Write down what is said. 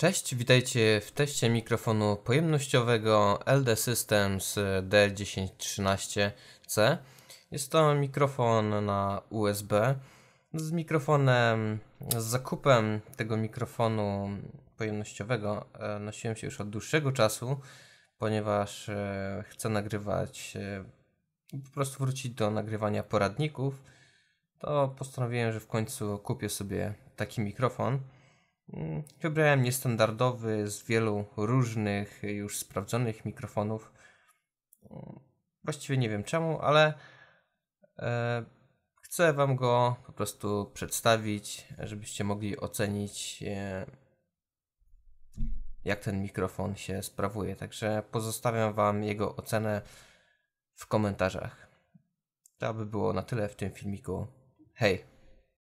Cześć, witajcie w teście mikrofonu pojemnościowego LD Systems D1013C. Jest to mikrofon na USB. Z mikrofonem, z zakupem tego mikrofonu pojemnościowego e, nosiłem się już od dłuższego czasu, ponieważ e, chcę nagrywać, e, po prostu wrócić do nagrywania poradników. To postanowiłem, że w końcu kupię sobie taki mikrofon. Wybrałem niestandardowy z wielu różnych już sprawdzonych mikrofonów. Właściwie nie wiem czemu, ale e, chcę Wam go po prostu przedstawić, żebyście mogli ocenić, e, jak ten mikrofon się sprawuje. Także pozostawiam Wam jego ocenę w komentarzach. To by było na tyle w tym filmiku. Hej!